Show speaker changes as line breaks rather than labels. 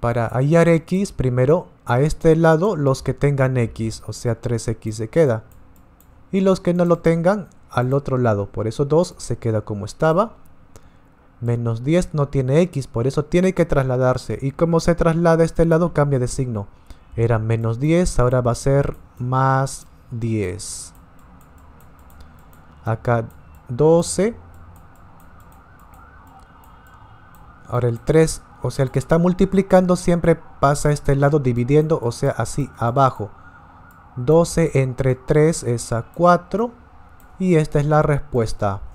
Para hallar x, primero a este lado los que tengan x, o sea 3x se queda. Y los que no lo tengan, al otro lado. Por eso 2 se queda como estaba. Menos 10 no tiene x, por eso tiene que trasladarse. Y como se traslada a este lado, cambia de signo. Era menos 10, ahora va a ser más 10. Acá 12. Ahora el 3 o sea, el que está multiplicando siempre pasa a este lado dividiendo, o sea, así abajo. 12 entre 3 es a 4. Y esta es la respuesta